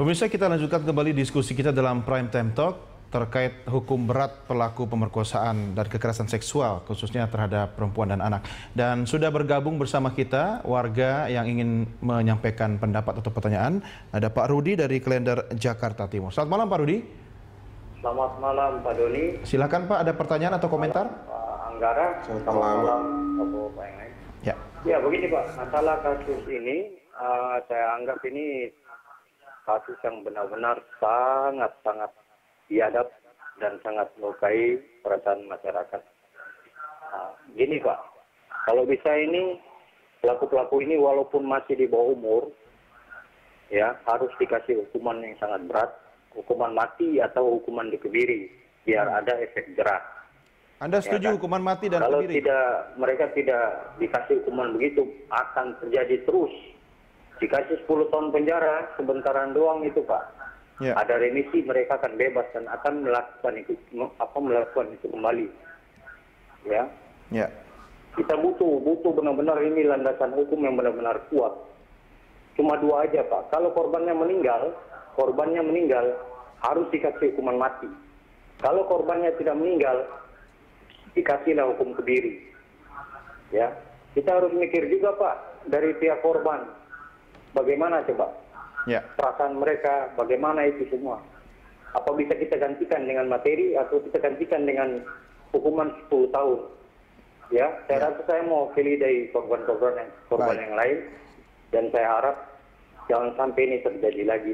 Pemirsa kita lanjutkan kembali diskusi kita dalam Prime Time Talk terkait hukum berat pelaku pemerkosaan dan kekerasan seksual khususnya terhadap perempuan dan anak. Dan sudah bergabung bersama kita warga yang ingin menyampaikan pendapat atau pertanyaan ada Pak Rudi dari Klender Jakarta Timur. Selamat malam Pak Rudi. Selamat malam Pak Doni. Silakan Pak ada pertanyaan atau komentar? Pak Anggara. Selamat, Selamat malam. malam. Ya. Ya begini Pak, masalah kasus ini uh, saya anggap ini kasus yang benar-benar sangat-sangat diadap dan sangat melukai perasaan masyarakat. Nah, gini Pak, kalau bisa ini pelaku-pelaku ini walaupun masih di bawah umur, ya harus dikasih hukuman yang sangat berat, hukuman mati atau hukuman dikebiri, biar hmm. ada efek jerah. Anda ya, setuju ya, kan? hukuman mati dan kalau kebiri? Kalau tidak mereka tidak dikasih hukuman begitu akan terjadi terus Dikasih 10 tahun penjara, sebentaran doang itu Pak. Yeah. Ada remisi mereka akan bebas dan akan melakukan itu apa melakukan itu kembali. Ya. ya. Kita butuh butuh benar-benar ini landasan hukum yang benar-benar kuat. Cuma dua aja Pak. Kalau korbannya meninggal, korbannya meninggal harus dikasih hukuman mati. Kalau korbannya tidak meninggal, dikasihlah hukum kebiri. Ya, kita harus mikir juga Pak dari pihak korban bagaimana coba ya. perasaan mereka, bagaimana itu semua. Apa bisa kita gantikan dengan materi atau kita gantikan dengan hukuman 10 tahun? Ya, saya ya. rasa saya mau pilih dari korban-korban yang, korban yang lain dan saya harap jangan sampai ini terjadi lagi.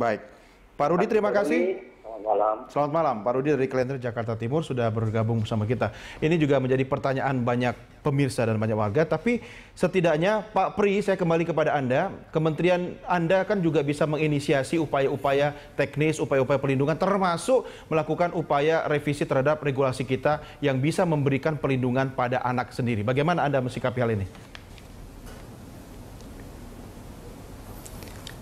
Baik. Pak Rudi, terima kasih. Ini, Selamat malam. Selamat malam, Pak Rudi dari Klender Jakarta Timur sudah bergabung bersama kita. Ini juga menjadi pertanyaan banyak pemirsa dan banyak warga, tapi setidaknya Pak Pri, saya kembali kepada Anda. Kementerian Anda kan juga bisa menginisiasi upaya-upaya teknis, upaya-upaya perlindungan, termasuk melakukan upaya revisi terhadap regulasi kita yang bisa memberikan perlindungan pada anak sendiri. Bagaimana Anda mensikapi hal ini?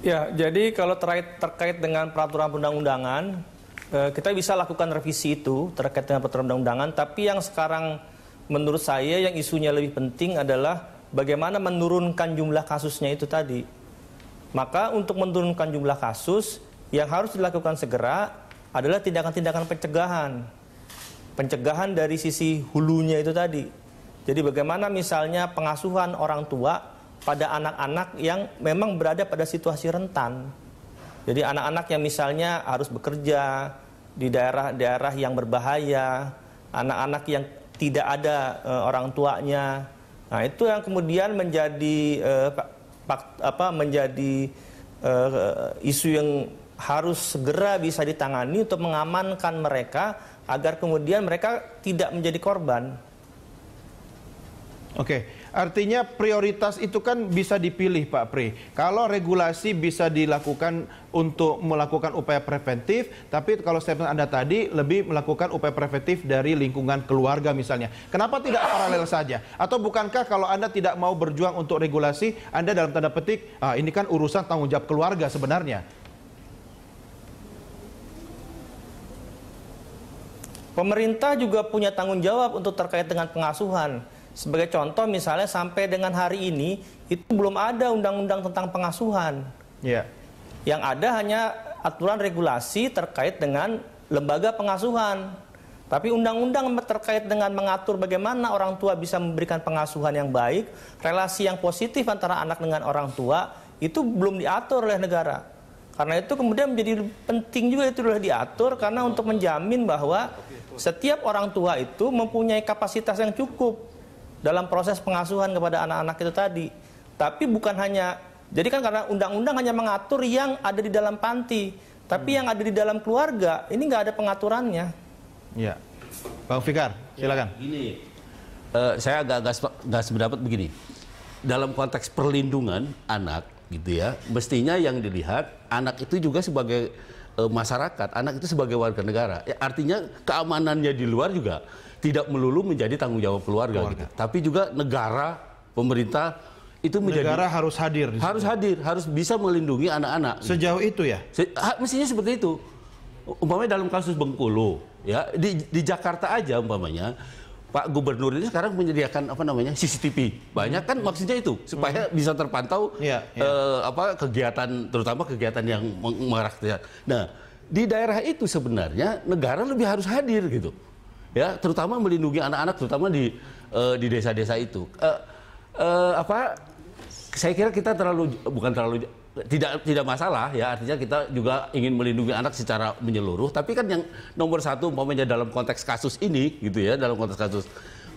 Ya, jadi kalau terkait, terkait dengan peraturan undang-undangan, Eh, kita bisa lakukan revisi itu terkait dengan peraturan undang-undangan, tapi yang sekarang menurut saya yang isunya lebih penting adalah bagaimana menurunkan jumlah kasusnya itu tadi. Maka untuk menurunkan jumlah kasus yang harus dilakukan segera adalah tindakan-tindakan pencegahan. Pencegahan dari sisi hulunya itu tadi. Jadi bagaimana misalnya pengasuhan orang tua pada anak-anak yang memang berada pada situasi rentan. Jadi anak-anak yang misalnya harus bekerja di daerah-daerah yang berbahaya, anak-anak yang tidak ada e, orang tuanya. Nah, itu yang kemudian menjadi e, pak, apa menjadi e, isu yang harus segera bisa ditangani untuk mengamankan mereka agar kemudian mereka tidak menjadi korban. Oke. Okay. Artinya prioritas itu kan bisa dipilih Pak Pri. Kalau regulasi bisa dilakukan untuk melakukan upaya preventif, tapi kalau statement Anda tadi lebih melakukan upaya preventif dari lingkungan keluarga misalnya. Kenapa tidak paralel saja? Atau bukankah kalau Anda tidak mau berjuang untuk regulasi, Anda dalam tanda petik, ah, ini kan urusan tanggung jawab keluarga sebenarnya. Pemerintah juga punya tanggung jawab untuk terkait dengan pengasuhan sebagai contoh misalnya sampai dengan hari ini itu belum ada undang-undang tentang pengasuhan. Yeah. Yang ada hanya aturan regulasi terkait dengan lembaga pengasuhan. Tapi undang-undang terkait dengan mengatur bagaimana orang tua bisa memberikan pengasuhan yang baik, relasi yang positif antara anak dengan orang tua itu belum diatur oleh negara. Karena itu kemudian menjadi penting juga itu sudah diatur karena untuk menjamin bahwa setiap orang tua itu mempunyai kapasitas yang cukup dalam proses pengasuhan kepada anak-anak itu tadi. Tapi bukan hanya jadi kan karena undang-undang hanya mengatur yang ada di dalam panti, tapi hmm. yang ada di dalam keluarga ini nggak ada pengaturannya. Ya, Bang Fikar, silakan. Ya, ini uh, eh, saya agak gas gas berdapat begini. Dalam konteks perlindungan anak gitu ya, mestinya yang dilihat anak itu juga sebagai e, masyarakat, anak itu sebagai warga negara. Ya, artinya keamanannya di luar juga tidak melulu menjadi tanggung jawab keluarga, keluarga. gitu. Tapi juga negara, pemerintah itu menjadi negara harus hadir. Harus hadir, harus bisa melindungi anak-anak. Sejauh gitu. itu ya. Se ha, mestinya seperti itu. Umpamanya dalam kasus Bengkulu, ya di, di Jakarta aja umpamanya Pak Gubernur ini sekarang menyediakan apa namanya CCTV banyak kan maksudnya itu supaya hmm. bisa terpantau ya, ya. Uh, apa kegiatan terutama kegiatan yang mengarah nah di daerah itu sebenarnya negara lebih harus hadir gitu ya terutama melindungi anak-anak terutama di uh, di desa-desa itu uh, uh, apa saya kira kita terlalu bukan terlalu tidak tidak masalah ya artinya kita juga ingin melindungi anak secara menyeluruh tapi kan yang nomor satu umpamanya dalam konteks kasus ini gitu ya dalam konteks kasus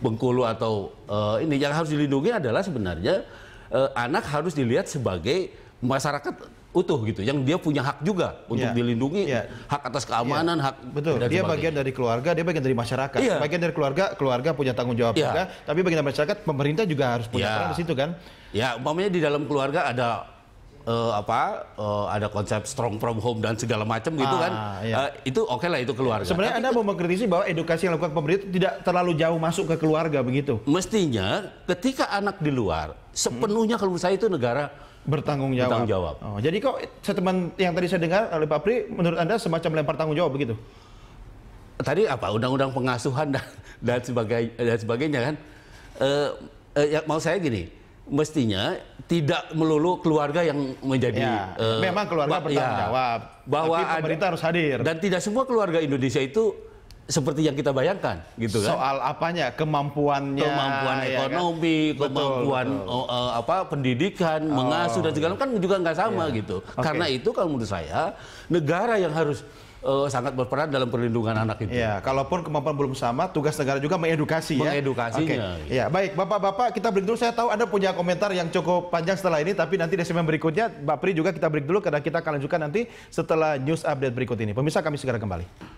Bengkulu atau uh, ini yang harus dilindungi adalah sebenarnya uh, anak harus dilihat sebagai masyarakat utuh gitu yang dia punya hak juga untuk yeah. dilindungi yeah. hak atas iya. keamanan yeah. hak betul dia sebagainya. bagian dari keluarga dia bagian dari masyarakat yeah. bagian dari keluarga keluarga punya tanggung jawab yeah. juga tapi bagian dari masyarakat pemerintah juga harus punya yeah. peran di situ kan ya yeah, umpamanya di dalam keluarga ada uh, apa uh, ada konsep strong from home dan segala macam gitu kan. ah, kan iya. uh, itu oke okay lah itu keluarga. Sebenarnya Anda mau mengkritisi bahwa edukasi yang dilakukan pemerintah tidak terlalu jauh masuk ke keluarga begitu. Mestinya ketika anak di luar sepenuhnya kalau menurut saya itu negara bertanggung jawab. Bertanggung jawab. Oh, jadi kok teman yang tadi saya dengar oleh Pak Pri menurut Anda semacam lempar tanggung jawab begitu? Tadi apa undang-undang pengasuhan dan dan sebagainya dan sebagainya kan uh, uh, ya, mau saya gini mestinya tidak melulu keluarga yang menjadi ya, uh, memang keluarga bah, bertanggung ya, jawab bahwa tapi pemerintah ada, harus hadir dan tidak semua keluarga Indonesia itu seperti yang kita bayangkan gitu kan soal apanya kemampuannya kemampuan ya kan? ekonomi kan? kemampuan betul. Oh, uh, apa pendidikan oh, mengasuh dan oh. segala kan juga nggak sama iya. gitu okay. karena itu kalau menurut saya negara yang harus uh, sangat berperan dalam perlindungan anak itu. Ya, kalaupun kemampuan belum sama, tugas negara juga mengedukasi ya. Mengedukasinya. Okay. Ya, baik, bapak-bapak kita break dulu. Saya tahu Anda punya komentar yang cukup panjang setelah ini, tapi nanti di segmen berikutnya, Mbak Pri juga kita break dulu karena kita akan lanjutkan nanti setelah news update berikut ini. Pemirsa kami segera kembali.